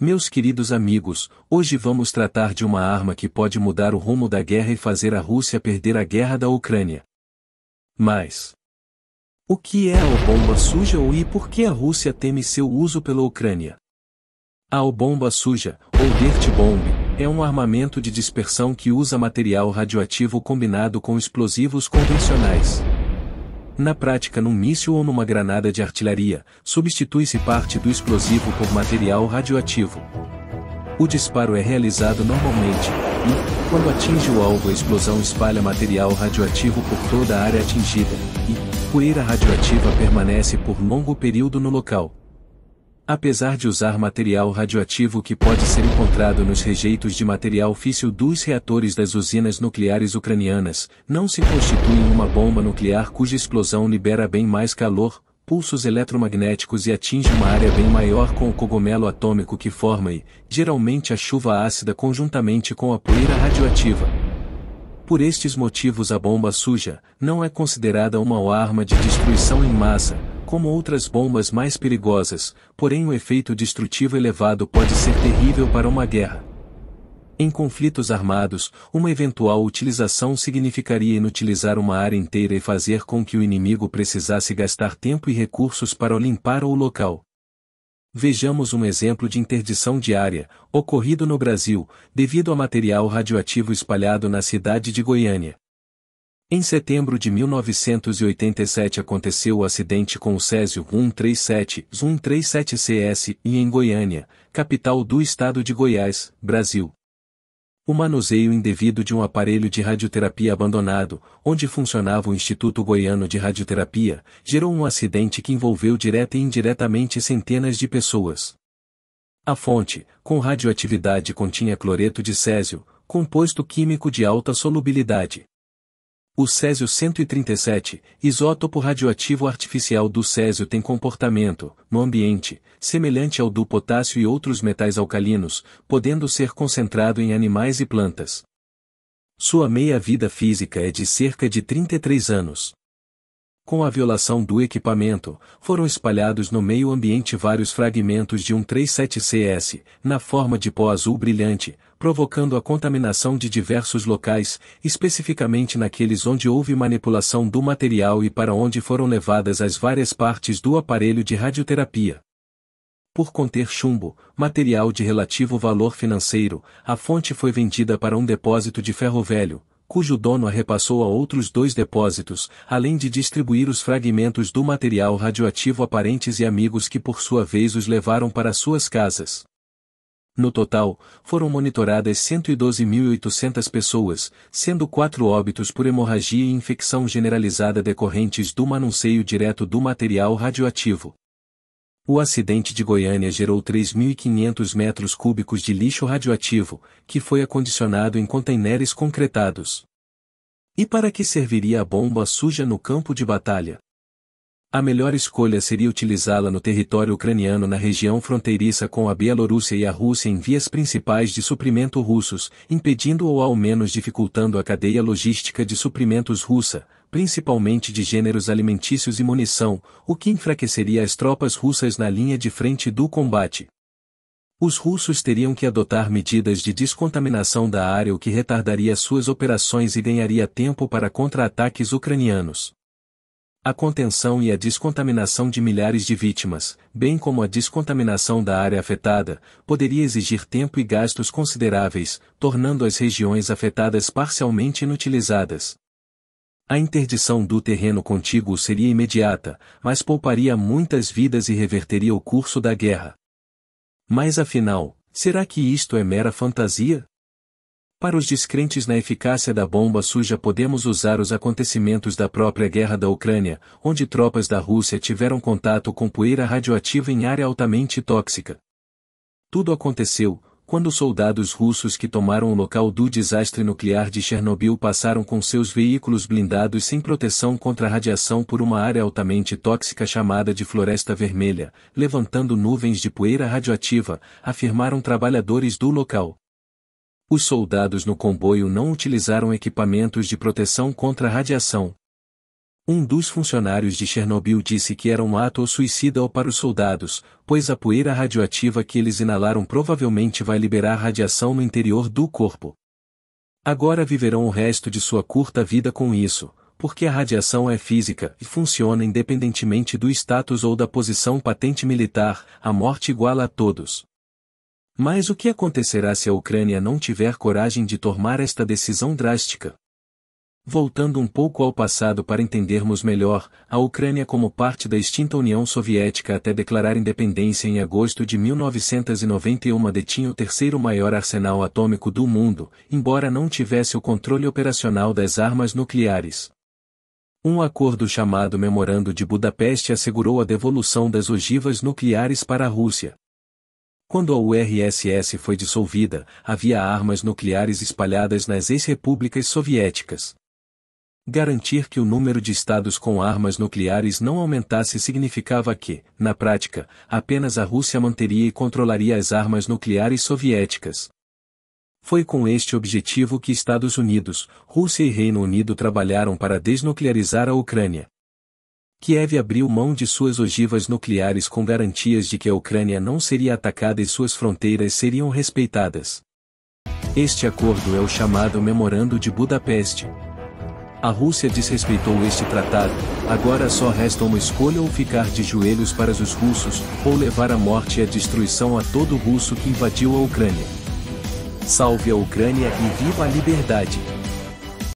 Meus queridos amigos, hoje vamos tratar de uma arma que pode mudar o rumo da guerra e fazer a Rússia perder a guerra da Ucrânia. Mas. O que é a bomba suja ou e por que a Rússia teme seu uso pela Ucrânia? A bomba suja, ou Dirt Bomb, é um armamento de dispersão que usa material radioativo combinado com explosivos convencionais, na prática num míssil ou numa granada de artilharia, substitui-se parte do explosivo por material radioativo. O disparo é realizado normalmente, e, quando atinge o alvo a explosão espalha material radioativo por toda a área atingida, e, poeira radioativa permanece por longo período no local. Apesar de usar material radioativo que pode ser encontrado nos rejeitos de material físico dos reatores das usinas nucleares ucranianas, não se constitui uma bomba nuclear cuja explosão libera bem mais calor, pulsos eletromagnéticos e atinge uma área bem maior com o cogumelo atômico que forma e, geralmente a chuva ácida conjuntamente com a poeira radioativa. Por estes motivos a bomba suja não é considerada uma arma de destruição em massa, como outras bombas mais perigosas, porém o efeito destrutivo elevado pode ser terrível para uma guerra. Em conflitos armados, uma eventual utilização significaria inutilizar uma área inteira e fazer com que o inimigo precisasse gastar tempo e recursos para limpar o local. Vejamos um exemplo de interdição diária, ocorrido no Brasil, devido a material radioativo espalhado na cidade de Goiânia. Em setembro de 1987 aconteceu o acidente com o Césio 137-137CS e em Goiânia, capital do estado de Goiás, Brasil. O manuseio indevido de um aparelho de radioterapia abandonado, onde funcionava o Instituto Goiano de Radioterapia, gerou um acidente que envolveu direta e indiretamente centenas de pessoas. A fonte, com radioatividade continha cloreto de césio, composto químico de alta solubilidade. O césio 137, isótopo radioativo artificial do césio tem comportamento, no ambiente, semelhante ao do potássio e outros metais alcalinos, podendo ser concentrado em animais e plantas. Sua meia-vida física é de cerca de 33 anos. Com a violação do equipamento, foram espalhados no meio ambiente vários fragmentos de um 37CS, na forma de pó azul brilhante, provocando a contaminação de diversos locais, especificamente naqueles onde houve manipulação do material e para onde foram levadas as várias partes do aparelho de radioterapia. Por conter chumbo, material de relativo valor financeiro, a fonte foi vendida para um depósito de ferro velho, cujo dono a repassou a outros dois depósitos, além de distribuir os fragmentos do material radioativo a parentes e amigos que por sua vez os levaram para suas casas. No total, foram monitoradas 112.800 pessoas, sendo quatro óbitos por hemorragia e infecção generalizada decorrentes do manuseio direto do material radioativo. O acidente de Goiânia gerou 3.500 metros cúbicos de lixo radioativo, que foi acondicionado em containeres concretados. E para que serviria a bomba suja no campo de batalha? A melhor escolha seria utilizá-la no território ucraniano na região fronteiriça com a Bielorrússia e a Rússia em vias principais de suprimento russos, impedindo ou ao menos dificultando a cadeia logística de suprimentos russa, principalmente de gêneros alimentícios e munição, o que enfraqueceria as tropas russas na linha de frente do combate. Os russos teriam que adotar medidas de descontaminação da área o que retardaria suas operações e ganharia tempo para contra-ataques ucranianos a contenção e a descontaminação de milhares de vítimas, bem como a descontaminação da área afetada, poderia exigir tempo e gastos consideráveis, tornando as regiões afetadas parcialmente inutilizadas. A interdição do terreno contíguo seria imediata, mas pouparia muitas vidas e reverteria o curso da guerra. Mas afinal, será que isto é mera fantasia? Para os descrentes na eficácia da bomba suja, podemos usar os acontecimentos da própria guerra da Ucrânia, onde tropas da Rússia tiveram contato com poeira radioativa em área altamente tóxica. Tudo aconteceu, quando soldados russos que tomaram o local do desastre nuclear de Chernobyl passaram com seus veículos blindados sem proteção contra a radiação por uma área altamente tóxica chamada de Floresta Vermelha, levantando nuvens de poeira radioativa, afirmaram trabalhadores do local. Os soldados no comboio não utilizaram equipamentos de proteção contra radiação. Um dos funcionários de Chernobyl disse que era um ato suicida para os soldados, pois a poeira radioativa que eles inalaram provavelmente vai liberar radiação no interior do corpo. Agora viverão o resto de sua curta vida com isso, porque a radiação é física e funciona independentemente do status ou da posição patente militar, a morte iguala a todos. Mas o que acontecerá se a Ucrânia não tiver coragem de tomar esta decisão drástica? Voltando um pouco ao passado para entendermos melhor, a Ucrânia como parte da extinta União Soviética até declarar independência em agosto de 1991 detinha o terceiro maior arsenal atômico do mundo, embora não tivesse o controle operacional das armas nucleares. Um acordo chamado Memorando de Budapeste assegurou a devolução das ogivas nucleares para a Rússia. Quando a URSS foi dissolvida, havia armas nucleares espalhadas nas ex-repúblicas soviéticas. Garantir que o número de estados com armas nucleares não aumentasse significava que, na prática, apenas a Rússia manteria e controlaria as armas nucleares soviéticas. Foi com este objetivo que Estados Unidos, Rússia e Reino Unido trabalharam para desnuclearizar a Ucrânia. Kiev abriu mão de suas ogivas nucleares com garantias de que a Ucrânia não seria atacada e suas fronteiras seriam respeitadas. Este acordo é o chamado Memorando de Budapeste. A Rússia desrespeitou este tratado, agora só resta uma escolha ou ficar de joelhos para os russos, ou levar à morte e à destruição a todo russo que invadiu a Ucrânia. Salve a Ucrânia e viva a liberdade!